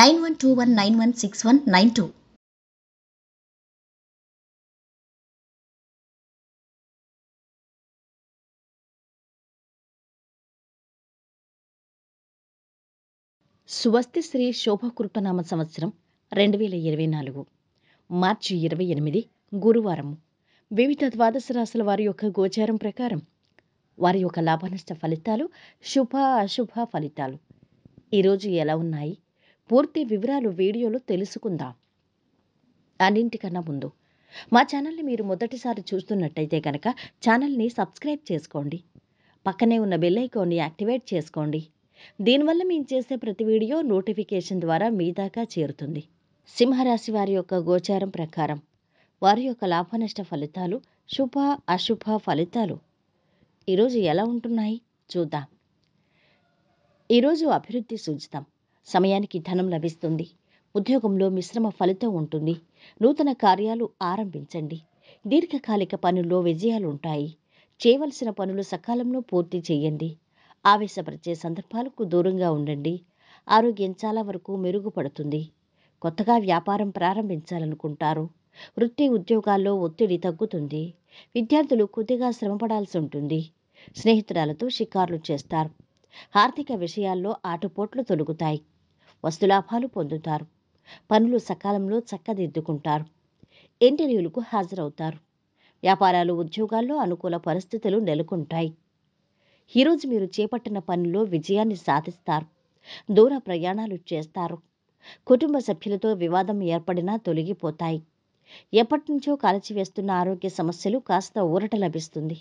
nine one two one nine one six one nine two స్వస్తి శ్రీ శోభకృపనామ సంవత్సరం రెండు వేల ఇరవై నాలుగు మార్చి ఇరవై ఎనిమిది గురువారం వివిధ ద్వాదశ రాశుల వారి యొక్క గోచారం ప్రకారం వారి యొక్క లాభనష్ట ఫలితాలు శుభ అశుభ ఫలితాలు ఈరోజు ఎలా ఉన్నాయి పూర్తి వివరాలు వీడియోలో తెలుసుకుందాం అన్నింటికన్నా ముందు మా ఛానల్ని మీరు మొదటిసారి చూస్తున్నట్టయితే కనుక ఛానల్ని సబ్స్క్రైబ్ చేసుకోండి పక్కనే ఉన్న బెల్ ఐకాన్ని యాక్టివేట్ చేసుకోండి దీనివల్ల మేము చేసే ప్రతి వీడియో నోటిఫికేషన్ ద్వారా మీ దాకా చేరుతుంది సింహరాశి వారి యొక్క గోచారం ప్రకారం వారి యొక్క లాభనష్ట ఫలితాలు శుభ అశుభ ఫలితాలు ఈరోజు ఎలా ఉంటున్నాయి చూద్దాం ఈరోజు అభివృద్ధి సూచితం సమయానికి ధనం లభిస్తుంది ఉద్యోగంలో మిశ్రమ ఫలితం ఉంటుంది నూతన కార్యాలు ఆరంభించండి దీర్ఘకాలిక పనుల్లో విజయాలు ఉంటాయి చేయవలసిన పనులు సకాలంలో పూర్తి చేయండి ఆవేశపరిచే సందర్భాలకు దూరంగా ఉండండి ఆరోగ్యం చాలా వరకు మెరుగుపడుతుంది కొత్తగా వ్యాపారం ప్రారంభించాలనుకుంటారు వృత్తి ఉద్యోగాల్లో ఒత్తిడి తగ్గుతుంది విద్యార్థులు కొద్దిగా శ్రమపడాల్సి ఉంటుంది స్నేహితురాలతో షికార్లు చేస్తారు ఆర్థిక విషయాల్లో ఆటుపోట్లు తొలుగుతాయి వస్తులాభాలు పొందుతారు పనులు సకాలంలో చక్కదిద్దుకుంటారు ఇంటర్వ్యూలకు హాజరవుతారు వ్యాపారాలు ఉద్యోగాల్లో అనుకూల పరిస్థితులు నెలకొంటాయి ఈరోజు మీరు చేపట్టిన పనుల్లో విజయాన్ని సాధిస్తారు దూర ప్రయాణాలు చేస్తారు కుటుంబ సభ్యులతో వివాదం ఏర్పడినా తొలగిపోతాయి ఎప్పటి నుంచో కాల్చివేస్తున్న ఆరోగ్య సమస్యలు కాస్త ఊరట లభిస్తుంది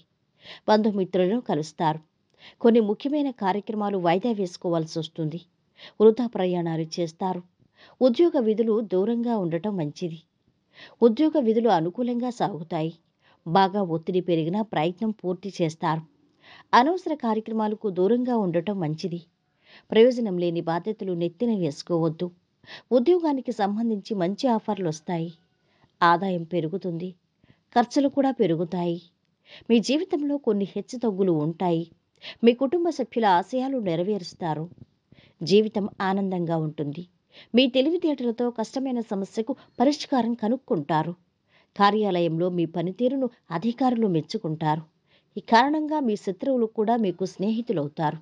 బంధుమిత్రులను కలుస్తారు కొన్ని ముఖ్యమైన కార్యక్రమాలు వాయిదా వేసుకోవాల్సి వస్తుంది వృధా ప్రయాణాలు చేస్తారు ఉద్యోగ విధులు దూరంగా ఉండటం మంచిది ఉద్యోగ విధులు అనుకూలంగా సాగుతాయి బాగా ఒత్తిడి పెరిగినా ప్రయత్నం పూర్తి చేస్తారు అనవసర కార్యక్రమాలకు దూరంగా ఉండటం మంచిది ప్రయోజనం లేని బాధ్యతలు నెత్తిన వేసుకోవద్దు ఉద్యోగానికి సంబంధించి మంచి ఆఫర్లు వస్తాయి ఆదాయం పెరుగుతుంది ఖర్చులు కూడా పెరుగుతాయి మీ జీవితంలో కొన్ని హెచ్చుతగ్గులు ఉంటాయి మీ కుటుంబ సభ్యుల ఆశయాలు నెరవేరుస్తారు జీవితం ఆనందంగా ఉంటుంది మీ తెలివితేటలతో కష్టమైన సమస్యకు పరిష్కారం కనుక్కుంటారు కార్యాలయంలో మీ పనితీరును అధికారులు మెచ్చుకుంటారు ఈ కారణంగా మీ శత్రువులు కూడా మీకు స్నేహితులవుతారు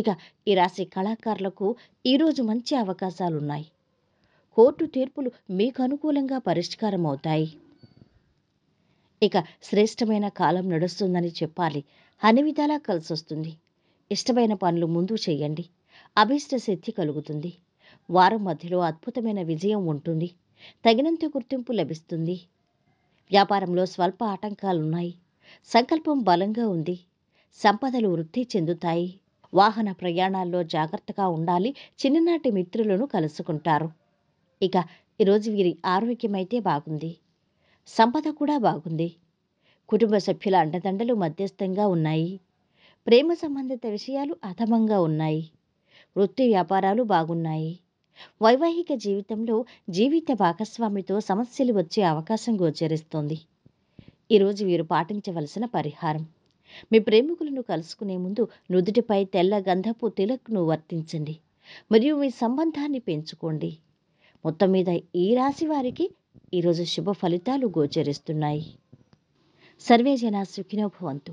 ఇక ఈ రాశి కళాకారులకు ఈరోజు మంచి అవకాశాలున్నాయి కోర్టు తీర్పులు మీకు అనుకూలంగా పరిష్కారం అవుతాయి ఇక శ్రేష్టమైన కాలం నడుస్తుందని చెప్పాలి అన్ని విధాలా కలిసొస్తుంది ఇష్టమైన పనులు ముందు చేయండి అభీష్ట శక్తి కలుగుతుంది వారం మధ్యలో అద్భుతమైన విజయం ఉంటుంది తగినంత గుర్తింపు లభిస్తుంది వ్యాపారంలో స్వల్ప ఆటంకాలున్నాయి సంకల్పం బలంగా ఉంది సంపదలు వృద్ధి చెందుతాయి వాహన ప్రయాణాల్లో జాగ్రత్తగా ఉండాలి చిన్ననాటి మిత్రులను కలుసుకుంటారు ఇక ఈరోజు వీరి ఆరోగ్యమైతే బాగుంది సంపద కూడా బాగుంది కుటుంబ సభ్యుల అండదండలు మధ్యస్థంగా ఉన్నాయి ప్రేమ సంబంధిత విషయాలు అధమంగా ఉన్నాయి వృత్తి వ్యాపారాలు బాగున్నాయి వైవాహిక జీవితంలో జీవిత భాగస్వామితో సమస్యలు వచ్చే అవకాశం గోచరిస్తోంది ఈరోజు వీరు పాటించవలసిన పరిహారం మీ ప్రేమికులను కలుసుకునే ముందు నుదుటిపై తెల్ల గంధపు తిలక్ను వర్తించండి మరియు మీ సంబంధాన్ని పెంచుకోండి మొత్తం మీద ఈ రాశి వారికి ఈరోజు శుభ ఫలితాలు గోచరిస్తున్నాయి సర్వే జనా సుఖినోభవంతు